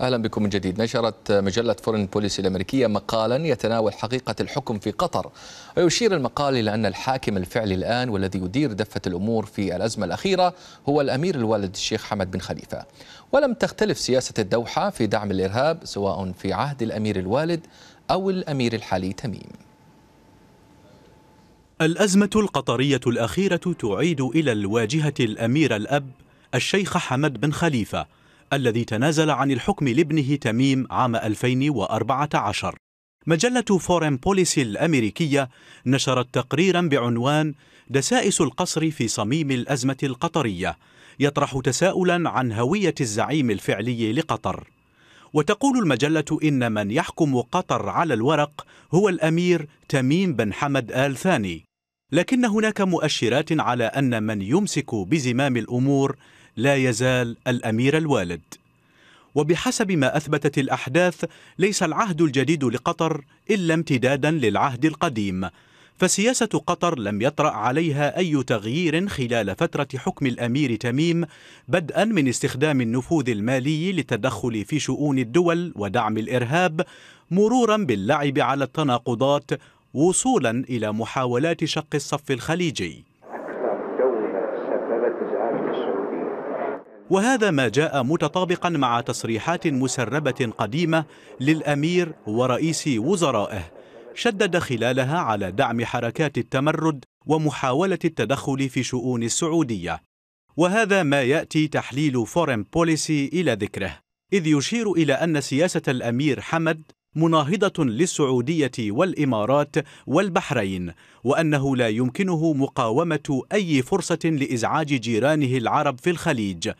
أهلا بكم من جديد نشرت مجلة فورن بوليسي الأمريكية مقالا يتناول حقيقة الحكم في قطر ويشير المقال إلى أن الحاكم الفعلي الآن والذي يدير دفة الأمور في الأزمة الأخيرة هو الأمير الوالد الشيخ حمد بن خليفة ولم تختلف سياسة الدوحة في دعم الإرهاب سواء في عهد الأمير الوالد أو الأمير الحالي تميم الأزمة القطرية الأخيرة تعيد إلى الواجهة الأمير الأب الشيخ حمد بن خليفة الذي تنازل عن الحكم لابنه تميم عام 2014 مجلة فورين بوليسي الأمريكية نشرت تقريرا بعنوان دسائس القصر في صميم الأزمة القطرية يطرح تساؤلا عن هوية الزعيم الفعلي لقطر وتقول المجلة إن من يحكم قطر على الورق هو الأمير تميم بن حمد آل ثاني لكن هناك مؤشرات على أن من يمسك بزمام الأمور لا يزال الأمير الوالد وبحسب ما أثبتت الأحداث ليس العهد الجديد لقطر إلا امتدادا للعهد القديم فسياسة قطر لم يطرأ عليها أي تغيير خلال فترة حكم الأمير تميم بدءا من استخدام النفوذ المالي للتدخل في شؤون الدول ودعم الإرهاب مرورا باللعب على التناقضات وصولا إلى محاولات شق الصف الخليجي وهذا ما جاء متطابقا مع تصريحات مسربة قديمة للأمير ورئيس وزرائه شدد خلالها على دعم حركات التمرد ومحاولة التدخل في شؤون السعودية وهذا ما يأتي تحليل فورم بوليسي إلى ذكره إذ يشير إلى أن سياسة الأمير حمد مناهضة للسعودية والإمارات والبحرين وأنه لا يمكنه مقاومة أي فرصة لإزعاج جيرانه العرب في الخليج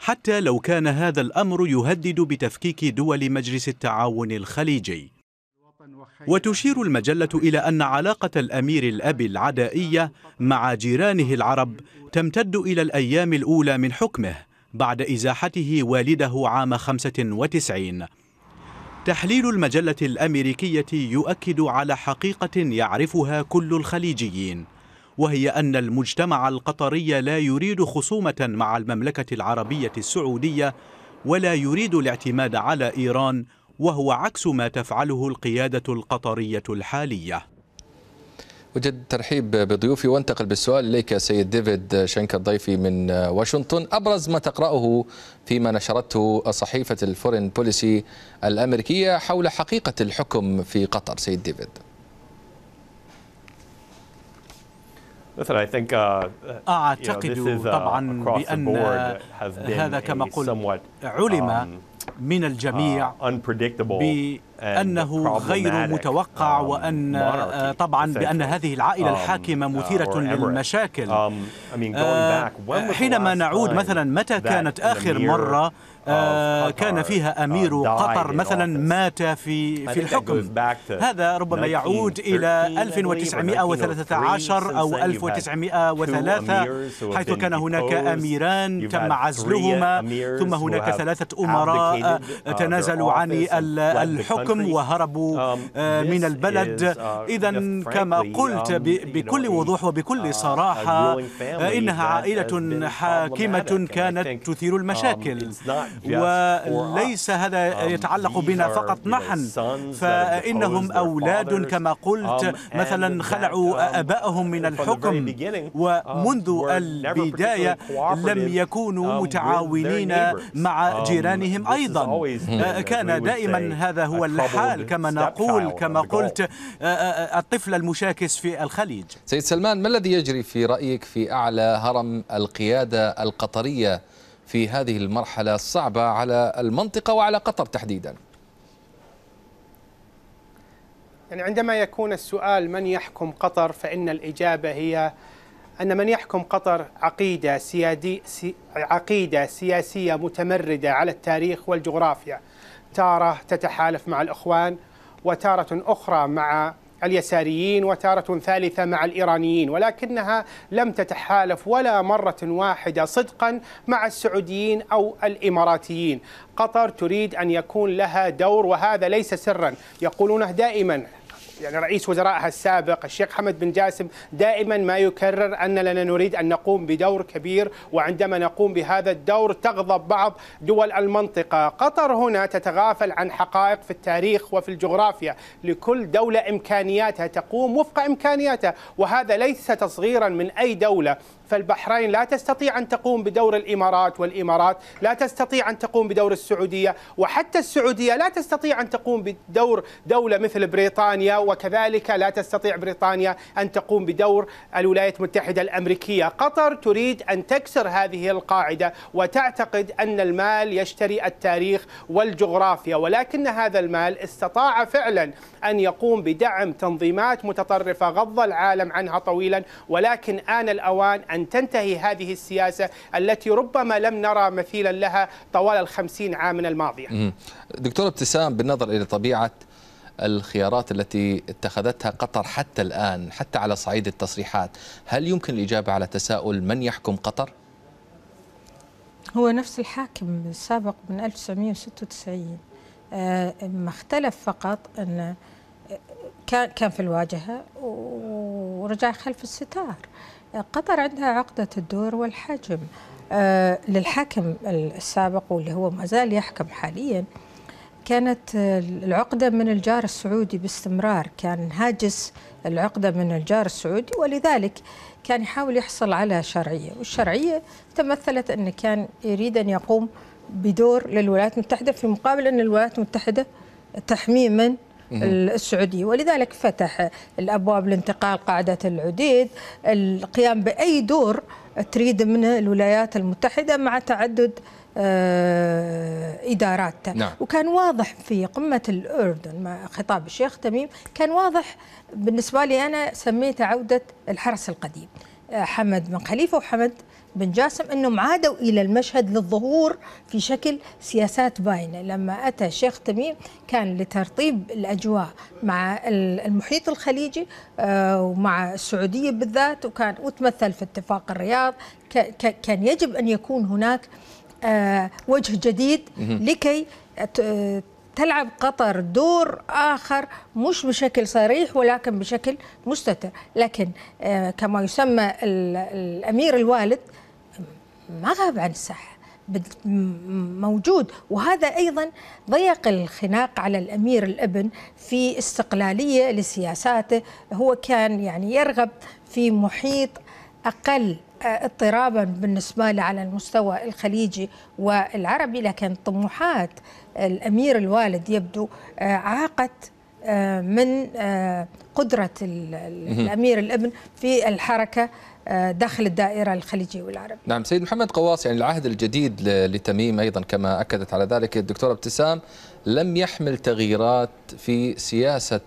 حتى لو كان هذا الأمر يهدد بتفكيك دول مجلس التعاون الخليجي وتشير المجلة إلى أن علاقة الأمير الأبي العدائية مع جيرانه العرب تمتد إلى الأيام الأولى من حكمه بعد إزاحته والده عام 95 تحليل المجلة الأمريكية يؤكد على حقيقة يعرفها كل الخليجيين وهي أن المجتمع القطري لا يريد خصومة مع المملكة العربية السعودية ولا يريد الاعتماد على إيران وهو عكس ما تفعله القيادة القطرية الحالية وجد ترحيب بضيوفي وانتقل بالسؤال إليك سيد ديفيد شنكر ضيفي من واشنطن أبرز ما تقرأه فيما نشرته صحيفة الفورين بوليسي الأمريكية حول حقيقة الحكم في قطر سيد ديفيد Uh, uh, أعتقد uh, طبعا بأن هذا كما قلت علم um, من الجميع بأنه غير متوقع um, وأن طبعا بأن هذه العائلة um, الحاكمة مثيرة للمشاكل حينما نعود مثلا متى كانت آخر مرة آه، كان فيها um, أمير قطر مثلا مات في في الحكم هذا ربما يعود إلى 1913 أو 1903 حيث كان هناك أميران تم عزلهما ثم هناك ثلاثة أمراء آه، uh, تنازلوا عن الحكم وهربوا um, آه، من البلد uh, إذا كما um, قلت بكل وضوح وبكل uh, صراحة إنها عائلة حاكمة كانت تثير المشاكل وليس هذا um, يتعلق بنا فقط نحن فإنهم أولاد كما قلت um, مثلا خلعوا um, أبائهم من الحكم ومنذ البداية لم يكونوا متعاونين مع جيرانهم أيضا آه، كان دائما هذا هو الحال كما نقول كما قلت آه، آه، الطفل المشاكس في الخليج سيد سلمان ما الذي يجري في رأيك في أعلى هرم القيادة القطرية في هذه المرحلة الصعبة على المنطقة وعلى قطر تحديدا يعني عندما يكون السؤال من يحكم قطر فإن الإجابة هي أن من يحكم قطر عقيدة, سيادي سي عقيدة سياسية متمردة على التاريخ والجغرافيا تارة تتحالف مع الإخوان وتارة أخرى مع اليساريين وتارة ثالثة مع الإيرانيين ولكنها لم تتحالف ولا مرة واحدة صدقا مع السعوديين أو الإماراتيين قطر تريد أن يكون لها دور وهذا ليس سرا يقولونه دائما يعني رئيس وزرائها السابق الشيخ حمد بن جاسم دائما ما يكرر أن لنا نريد أن نقوم بدور كبير وعندما نقوم بهذا الدور تغضب بعض دول المنطقة قطر هنا تتغافل عن حقائق في التاريخ وفي الجغرافيا لكل دولة إمكانياتها تقوم وفق إمكانياتها وهذا ليس تصغيرا من أي دولة فالبحرين لا تستطيع أن تقوم بدور الإمارات والإمارات لا تستطيع أن تقوم بدور السعودية وحتى السعودية لا تستطيع أن تقوم بدور دولة مثل بريطانيا وكذلك لا تستطيع بريطانيا أن تقوم بدور الولايات المتحدة الأمريكية قطر تريد أن تكسر هذه القاعدة وتعتقد أن المال يشتري التاريخ والجغرافيا ولكن هذا المال استطاع فعلا أن يقوم بدعم تنظيمات متطرفة غض العالم عنها طويلا ولكن آن الأوان أن أن تنتهي هذه السياسة التي ربما لم نرى مثيلا لها طوال الخمسين عاما الماضية دكتور ابتسام بالنظر إلى طبيعة الخيارات التي اتخذتها قطر حتى الآن حتى على صعيد التصريحات هل يمكن الإجابة على تساؤل من يحكم قطر؟ هو نفس الحاكم السابق من 1996 آه، ما اختلف فقط أن آه، كان في الواجهة ورجع خلف الستار قطر عندها عقدة الدور والحجم آه، للحاكم السابق واللي هو ما زال يحكم حاليا كانت العقدة من الجار السعودي باستمرار كان هاجس العقدة من الجار السعودي ولذلك كان يحاول يحصل على شرعية والشرعية تمثلت أنه كان يريد أن يقوم بدور للولايات المتحدة في مقابل أن الولايات المتحدة تحميه من السعودية ولذلك فتح الأبواب لانتقال قاعدة العديد القيام بأي دور تريد منه الولايات المتحدة مع تعدد آه، اداراتها نعم. وكان واضح في قمه الاردن مع خطاب الشيخ تميم كان واضح بالنسبه لي انا سميته عوده الحرس القديم حمد بن خليفه وحمد بن جاسم انهم عادوا الى المشهد للظهور في شكل سياسات باينه، لما اتى الشيخ تميم كان لترطيب الاجواء مع المحيط الخليجي آه، ومع السعوديه بالذات وكان وتمثل في اتفاق الرياض كان يجب ان يكون هناك آه، وجه جديد لكي تلعب قطر دور آخر مش بشكل صريح ولكن بشكل مستتر لكن آه، كما يسمى الأمير الوالد ما غاب عن الساحة موجود وهذا أيضا ضيق الخناق على الأمير الابن في استقلالية لسياساته هو كان يعني يرغب في محيط أقل آه، اضطرابا بالنسبة لي على المستوى الخليجي والعربي لكن طموحات الأمير الوالد يبدو آه، عاقت آه، من قدرة الأمير الابن في الحركة داخل الدائرة الخليجية والعربية نعم سيد محمد قواص يعني العهد الجديد لتميم أيضا كما أكدت على ذلك الدكتورة ابتسام لم يحمل تغييرات في سياسة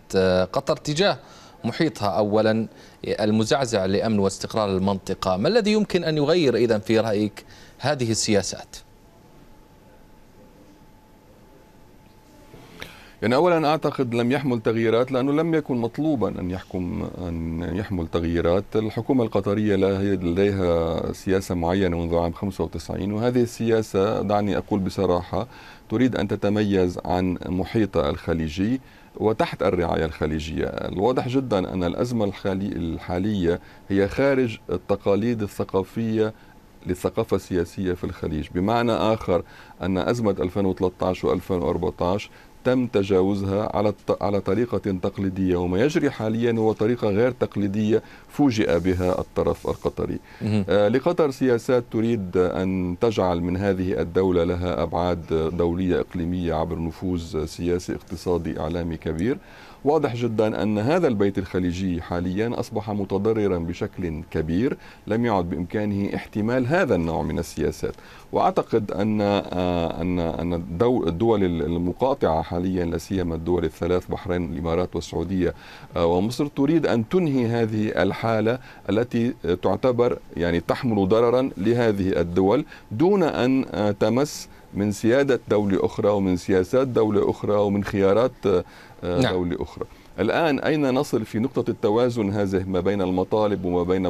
قطر تجاه محيطها أولا إيه، المزعزع لأمن واستقرار المنطقة ما الذي يمكن أن يغير إذا في رأيك هذه السياسات يعني اولا اعتقد لم يحمل تغييرات لانه لم يكن مطلوبا ان يحكم ان يحمل تغييرات، الحكومه القطريه لديها سياسه معينه منذ عام 95 وهذه السياسه دعني اقول بصراحه تريد ان تتميز عن محيطها الخليجي وتحت الرعاية الخليجية الواضح جدا أن الأزمة الحالية هي خارج التقاليد الثقافية للثقافة السياسية في الخليج بمعنى آخر أن أزمة 2013 و2014 تم تجاوزها على على طريقة تقليدية وما يجري حاليا هو طريقة غير تقليدية فوجئ بها الطرف القطري آه، لقطر سياسات تريد أن تجعل من هذه الدولة لها أبعاد دولية إقليمية عبر نفوذ سياسي اقتصادي إعلامي كبير واضح جدا أن هذا البيت الخليجي حاليا أصبح متضررا بشكل كبير لم يعد بإمكانه احتمال هذا النوع من السياسات وأعتقد أن آه، أن أن الدول المقاطعة حاليا لا سيما الدول الثلاث بحرين الإمارات والسعودية آه، ومصر تريد أن تنهي هذه الحالة التي تعتبر يعني تحمل ضررا لهذه الدول دون أن آه، تمس من سياده دوله اخرى ومن سياسات دوله اخرى ومن خيارات آه، نعم. دوله اخرى نعم. الآن أين نصل في نقطة التوازن هذه ما بين المطالب وما بين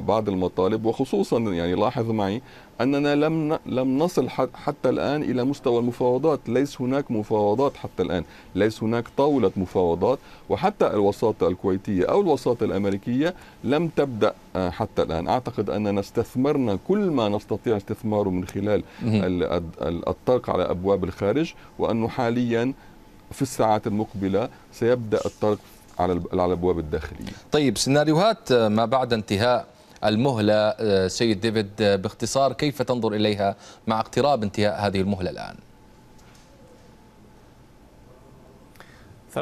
بعض المطالب وخصوصا يعني لاحظ معي أننا لم لم نصل حتى الآن إلى مستوى المفاوضات، ليس هناك مفاوضات حتى الآن، ليس هناك طاولة مفاوضات وحتى الوساطة الكويتية أو الوساطة الأمريكية لم تبدأ آه، حتى الآن، أعتقد أننا استثمرنا كل ما نستطيع استثماره من خلال الطرق على أبواب الخارج وأنه حاليا في الساعات المقبله سيبدا الطرق على على الابواب الداخليه. طيب سيناريوهات آه، ما بعد انتهاء المهله آه، سيد ديفيد آه، باختصار كيف تنظر اليها مع اقتراب انتهاء هذه المهله الان؟ Uh,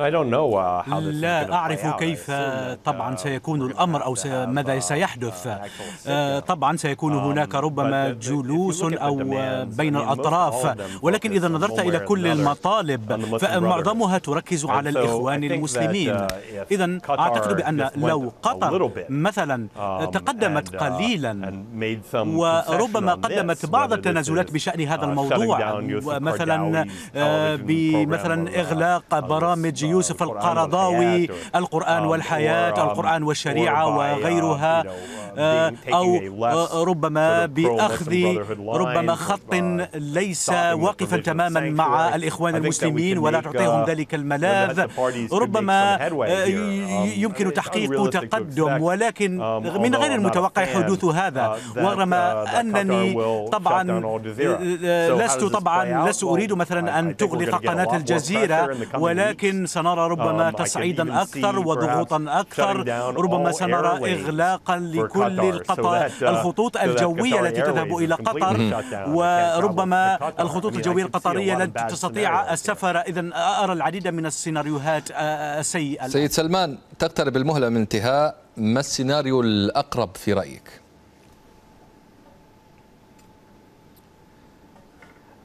لا أعرف كيف uh, طبعا سيكون الأمر أو ماذا uh, سيحدث آه، طبعا سيكون um, هناك ربما جلوس أو بين الأطراف ولكن إذا نظرت إلى كل المطالب فمعظمها تركز على الإخوان المسلمين إذا أعتقد بأن لو قطر مثلا um, تقدمت قليلا وربما قدمت بعض التنازلات بشأن هذا الموضوع مثلا آه، بمثلا إغلاق برامج الحاج يوسف القرضاوي القرآن والحياة القرآن والشريعة وغيرها آه، أو آه، ربما بأخذ ربما خط uh, ليس واقفا تماما مع الإخوان المسلمين ولا uh, تعطيهم ذلك الملاذ ربما um, يمكن تحقيق تقدم ولكن um, من غير المتوقع حدوث هذا uh, ورغم أنني طبعا آه، لست طبعا لست أريد مثلا أن تغلق قناة الجزيرة ولكن سنرى ربما um, تصعيدا أكثر وضغوطا أكثر ربما سنرى uh, إغلاقا uh, لكل القطار uh, الخطوط الجوية التي تذهب إلى قطر وربما الخطوط الجوية القطرية لن تستطيع السفر إذا أرى العديد من السيناريوهات السيئة سيد سلمان تقترب المهلة من انتهاء ما السيناريو الأقرب في رأيك؟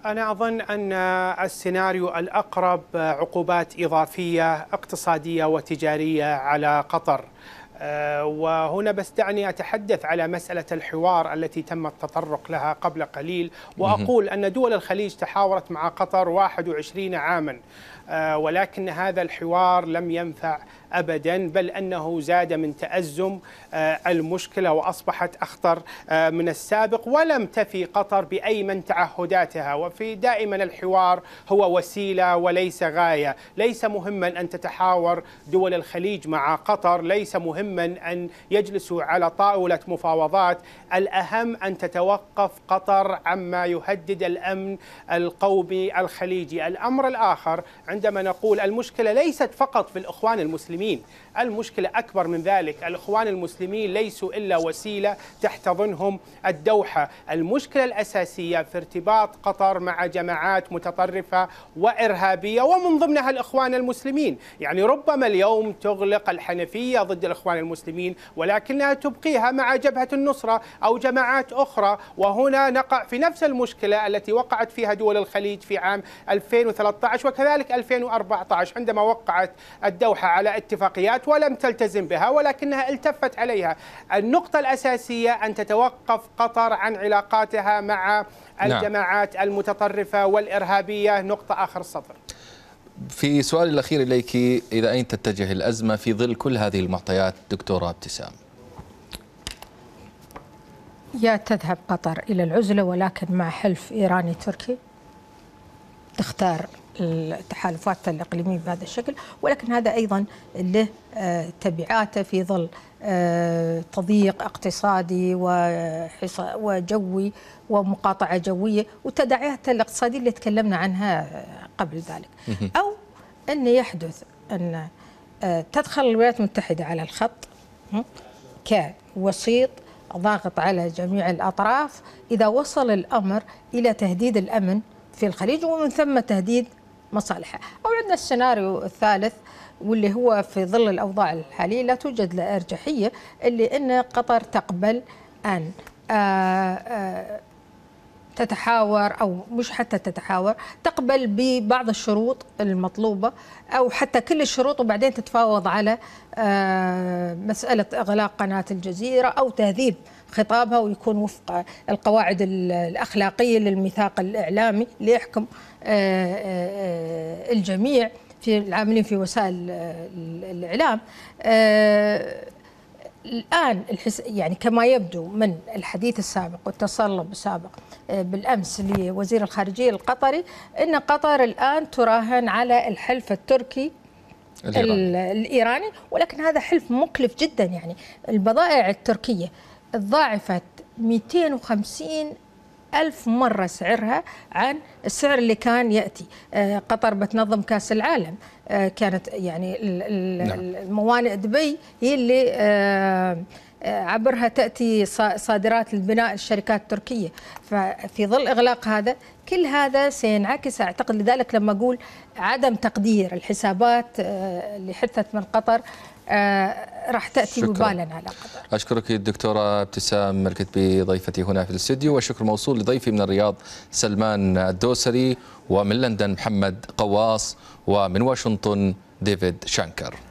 أنا أظن أن السيناريو الأقرب عقوبات إضافية اقتصادية وتجارية على قطر آه، وهنا بس دعني أتحدث على مسألة الحوار التي تم التطرق لها قبل قليل وأقول أن دول الخليج تحاورت مع قطر 21 عاما آه، ولكن هذا الحوار لم ينفع أبدا بل أنه زاد من تأزم آه، المشكلة وأصبحت أخطر آه، من السابق ولم تفي قطر بأي من تعهداتها وفي دائما الحوار هو وسيلة وليس غاية ليس مهما أن تتحاور دول الخليج مع قطر ليس مهما أن يجلسوا على طاولة مفاوضات الأهم أن تتوقف قطر عما يهدد الأمن القومي الخليجي الأمر الآخر عندما نقول المشكلة ليست فقط في الإخوان المسلمين المسلمين المشكلة أكبر من ذلك الإخوان المسلمين ليسوا إلا وسيلة تحتضنهم الدوحة المشكلة الأساسية في ارتباط قطر مع جماعات متطرفة وإرهابية ومن ضمنها الإخوان المسلمين يعني ربما اليوم تغلق الحنفية ضد الإخوان المسلمين ولكنها تبقيها مع جبهة النصرة أو جماعات أخرى وهنا نقع في نفس المشكلة التي وقعت فيها دول الخليج في عام 2013 وكذلك 2014 عندما وقعت الدوحة على اتفاق اتفاقيات ولم تلتزم بها ولكنها التفت عليها النقطة الأساسية أن تتوقف قطر عن علاقاتها مع نعم. الجماعات نعم. المتطرفة والإرهابية نقطة آخر السطر في سؤالي الأخير إليك إلى أين تتجه الأزمة في ظل كل هذه المعطيات دكتورة ابتسام يا تذهب قطر إلى العزلة ولكن مع حلف إيراني تركي تختار التحالفات الإقليمية بهذا الشكل ولكن هذا أيضا له آه، تبعاته في ظل آه، تضييق اقتصادي وجوي ومقاطعة جوية وتداعيات الاقتصادية اللي تكلمنا عنها آه، قبل ذلك أو أن يحدث أن تدخل الولايات المتحدة على الخط كوسيط ضاغط على جميع الأطراف إذا وصل الأمر إلى تهديد الأمن في الخليج ومن ثم تهديد مصالحها أو عندنا السيناريو الثالث واللي هو في ظل الأوضاع الحالية لا توجد لارجحيه أرجحية اللي أن قطر تقبل أن آه، آه، تتحاور أو مش حتى تتحاور تقبل ببعض الشروط المطلوبة أو حتى كل الشروط وبعدين تتفاوض على آه، مسألة إغلاق قناة الجزيرة أو تهذيب خطابها ويكون وفق القواعد الأخلاقية للميثاق الإعلامي ليحكم آه، آه، آه، الجميع في العاملين في وسائل الإعلام الآن الحس... يعني كما يبدو من الحديث السابق والتصلب السابق بالأمس لوزير الخارجية القطري أن قطر الآن تراهن على الحلف التركي الإيراني. الإيراني ولكن هذا حلف مكلف جدا يعني البضائع التركية ضاعفت 250 ألف مرة سعرها عن السعر اللي كان يأتي آه، قطر بتنظم كاس العالم آه، كانت يعني نعم. الموانئ دبي هي اللي آه، عبرها تأتي صادرات البناء الشركات التركية ففي ظل إغلاق هذا كل هذا سينعكس أعتقد لذلك لما أقول عدم تقدير الحسابات اللي حدثت من قطر راح تاتي شكرا. على قدر اشكرك الدكتوره ابتسام ملكت بضيفتي هنا في الاستديو والشكر موصول لضيفي من الرياض سلمان الدوسري ومن لندن محمد قواص ومن واشنطن ديفيد شانكر